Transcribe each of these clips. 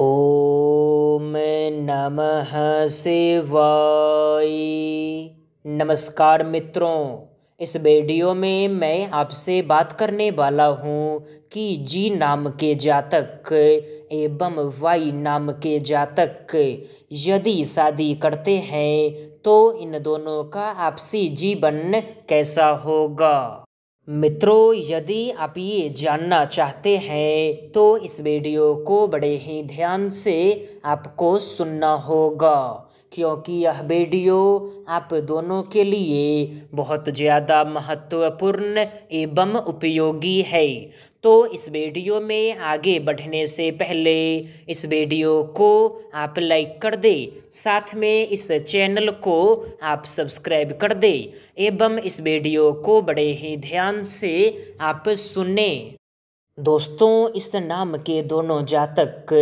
ओम नमः शिवाय नमस्कार मित्रों इस वीडियो में मैं आपसे बात करने वाला हूँ कि जी नाम के जातक एवं वाई नाम के जातक यदि शादी करते हैं तो इन दोनों का आपसी जीवन कैसा होगा मित्रों यदि आप ये जानना चाहते हैं तो इस वीडियो को बड़े ही ध्यान से आपको सुनना होगा क्योंकि यह वीडियो आप दोनों के लिए बहुत ज़्यादा महत्वपूर्ण एवं उपयोगी है तो इस वीडियो में आगे बढ़ने से पहले इस वीडियो को आप लाइक कर दे साथ में इस चैनल को आप सब्सक्राइब कर दे एवं इस वीडियो को बड़े ही ध्यान से आप सुने दोस्तों इस नाम के दोनों जातक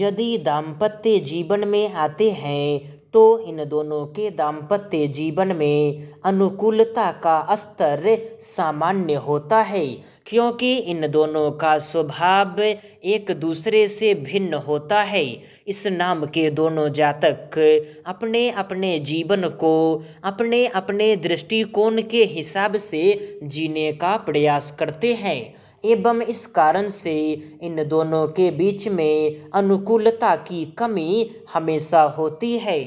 यदि दाम्पत्य जीवन में आते हैं तो इन दोनों के दाम्पत्य जीवन में अनुकूलता का स्तर सामान्य होता है क्योंकि इन दोनों का स्वभाव एक दूसरे से भिन्न होता है इस नाम के दोनों जातक अपने अपने जीवन को अपने अपने दृष्टिकोण के हिसाब से जीने का प्रयास करते हैं एवं इस कारण से इन दोनों के बीच में अनुकूलता की कमी हमेशा होती है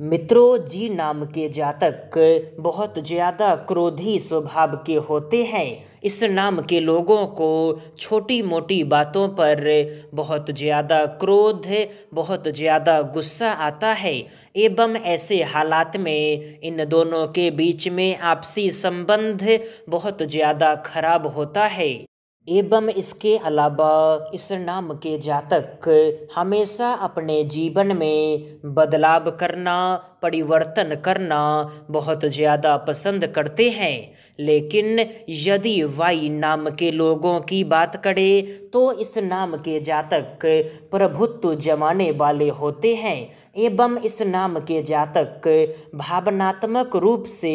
मित्रों जी नाम के जातक बहुत ज़्यादा क्रोधी स्वभाव के होते हैं इस नाम के लोगों को छोटी मोटी बातों पर बहुत ज़्यादा क्रोध बहुत ज़्यादा गुस्सा आता है एवं ऐसे हालात में इन दोनों के बीच में आपसी संबंध बहुत ज़्यादा खराब होता है एवं इसके अलावा इस नाम के जातक हमेशा अपने जीवन में बदलाव करना परिवर्तन करना बहुत ज़्यादा पसंद करते हैं लेकिन यदि वाई नाम के लोगों की बात करें तो इस नाम के जातक प्रभुत्व जमाने वाले होते हैं एवं इस नाम के जातक भावनात्मक रूप से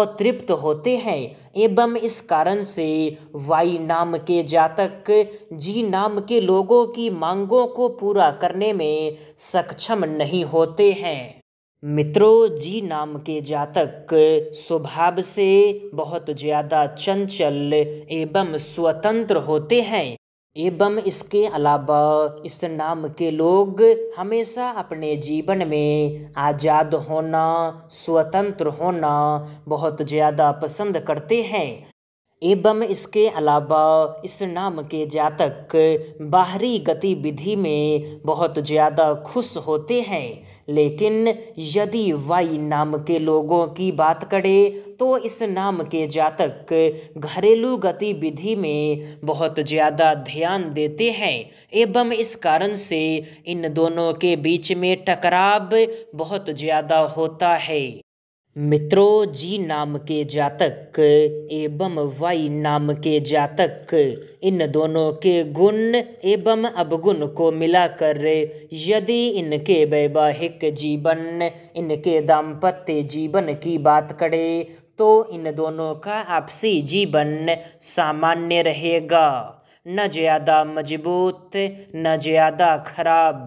अतृप्त होते हैं एवं इस कारण से वाई नाम के जातक जी नाम के लोगों की मांगों को पूरा करने में सक्षम नहीं होते हैं मित्रों जी नाम के जातक स्वभाव से बहुत ज़्यादा चंचल एवं स्वतंत्र होते हैं एवं इसके अलावा इस नाम के लोग हमेशा अपने जीवन में आज़ाद होना स्वतंत्र होना बहुत ज़्यादा पसंद करते हैं एवं इसके अलावा इस नाम के जातक बाहरी गतिविधि में बहुत ज़्यादा खुश होते हैं लेकिन यदि वाई नाम के लोगों की बात करें तो इस नाम के जातक घरेलू गतिविधि में बहुत ज़्यादा ध्यान देते हैं एवं इस कारण से इन दोनों के बीच में टकराव बहुत ज़्यादा होता है मित्रो जी नाम के जातक एवं वाई नाम के जातक इन दोनों के गुण एवं अवगुण को मिलाकर यदि इनके वैवाहिक जीवन इनके दाम्पत्य जीवन की बात करे तो इन दोनों का आपसी जीवन सामान्य रहेगा न ज़्यादा मजबूत न ज़्यादा खराब